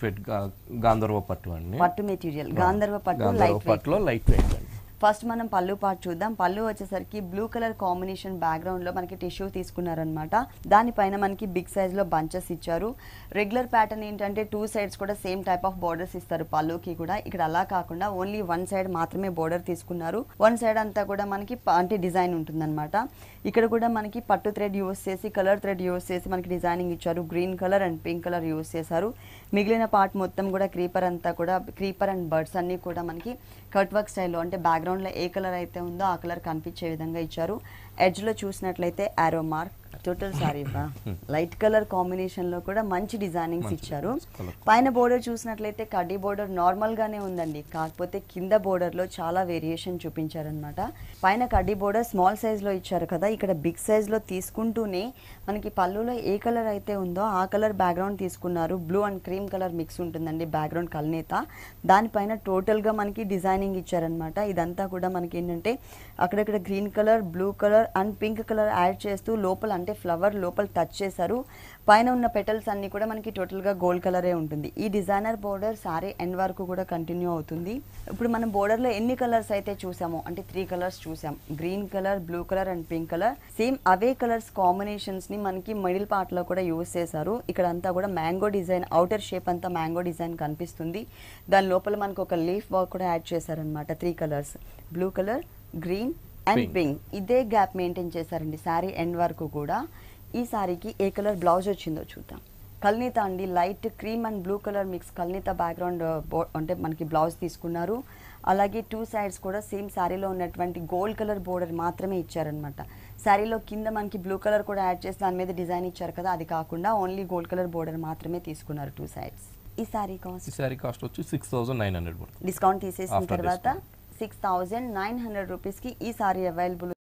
fit గాంధర్వ పట్టు అండి పట్టు మెటీరియల్ గాంధర్వ పట్టు లైట్ పట్టులో లైట్ వెయిట్ అండి ఫస్ట్ మనం పళ్ళు పార్ట్ చూద్దాం పళ్ళు వచ్చేసరికి బ్లూ కలర్ కాంబినేషన్ లో మనకి టిష్యూ తీసుకున్నారనమాట దానిపైన మనకి బిగ్ సైజ్ లో బంచెస్ ఇచ్చారు రెగ్యులర్ ప్యాటర్న్ ఏంటంటే టూ సైడ్స్ కూడా సేమ్ టైప్ ఆఫ్ బోర్డర్స్ ఇస్తారు పళ్ళుకి కూడా ఇక్కడ అలా కాకుండా ఓన్లీ వన్ సైడ్ మాత్రమే బోర్డర్ తీసుకున్నారు వన్ సైడ్ అంతా కూడా మనకి అంటే డిజైన్ ఉంటుందన్నమాట ఇక్కడ కూడా మనకి పట్టు థ్రెడ్ యూస్ చేసి కలర్ థ్రెడ్ యూస్ చేసి మనకి డిజైనింగ్ ఇచ్చారు green colour and pink colour use చేశారు మిగిలిన పార్ట్ మొత్తం కూడా క్రీపర్ అంతా కూడా క్రీపర్ అండ్ బర్డ్స్ అన్ని కూడా మనకి కట్ వర్క్ స్టైల్లో అంటే బ్యాక్గ్రౌండ్ బ్యాక్గ్రౌండ్లో ఏ కలర్ అయితే ఉందో ఆ కలర్ కనిపించే విధంగా ఇచ్చారు ఎడ్జ్లో చూసినట్లయితే యారో మార్క్ టోటల్ సారీ బా లైట్ కలర్ కాంబినేషన్ లో కూడా మంచి డిజైనింగ్స్ ఇచ్చారు పైన బోర్డర్ చూసినట్లయితే కడ్డీ బోర్డర్ నార్మల్ గానే ఉందండి కాకపోతే కింద బోర్డర్ లో చాలా వేరియేషన్ చూపించారనమాట పైన కడ్డీ బోర్డర్ స్మాల్ సైజ్ లో ఇచ్చారు కదా ఇక్కడ బిగ్ సైజ్ లో తీసుకుంటూనే మనకి పళ్ళులో ఏ కలర్ అయితే ఉందో ఆ కలర్ బ్యాక్గ్రౌండ్ తీసుకున్నారు blue and cream colour mix ఉంటుందండి బ్యాక్గ్రౌండ్ కల్నేత దానిపైన టోటల్ గా మనకి డిజైనింగ్ ఇచ్చారనమాట ఇదంతా కూడా మనకి ఏంటంటే అక్కడక్కడ green colour blue colour and pink colour add చేస్తూ లోపల అంటే ఫ్లవర్ లోపల టచ్ చేశారు పైన ఉన్న పెటల్స్ అన్నీ కూడా మనకి టోటల్గా గోల్డ్ కలరే ఉంటుంది ఈ డిజైనర్ బోర్డర్ సారీ ఎండ్ వరకు కూడా కంటిన్యూ అవుతుంది ఇప్పుడు మనం బోర్డర్లో ఎన్ని కలర్స్ అయితే చూసామో అంటే త్రీ కలర్స్ చూసాం green colour blue colour and pink colour same అవే కలర్స్ కాంబినేషన్స్ని మనకి మిడిల్ పార్ట్లో కూడా యూస్ చేశారు ఇక్కడ అంతా కూడా మ్యాంగో డిజైన్ అవుటర్ షేప్ అంతా మ్యాంగో డిజైన్ కనిపిస్తుంది దాని లోపల మనకు ఒక లీఫ్ వర్క్ కూడా యాడ్ చేశారనమాట three colours blue colour green and pink ఇదే గ్యాప్ మెయింటైన్ చేశారండి శారీ ఎండ్ వరకు కూడా ఈ శారీకి ఏ కలర్ బ్లౌజ్ వచ్చిందో చూద్దాం కల్నీత అండి light cream and blue colour mix కల్నీత బ్యాక్గ్రౌండ్ uh, అంటే మనకి బ్లౌజ్ తీసుకున్నారు అలాగే టూ సైడ్స్ కూడా సేమ్ శారీలో ఉన్నటువంటి గోల్డ్ కలర్ బోర్డర్ మాత్రమే ఇచ్చారనమాట శారీలో కింద మనకి బ్లూ కలర్ కూడా యాడ్ చేసి దాని మీద డిజైన్ ఇచ్చారు కదా అది కాకుండా ఓన్లీ గోల్డ్ కలర్ బోర్డర్ మాత్రమే తీసుకున్నారు టూ సైడ్స్ ఈ సారీ కాస్ట్ ఈ శారీ కాస్ట్ వచ్చి six thousand nine hundred discount తీసేసిన తర్వాత six thousand nine hundred rupees की ई सारी अवेलेबल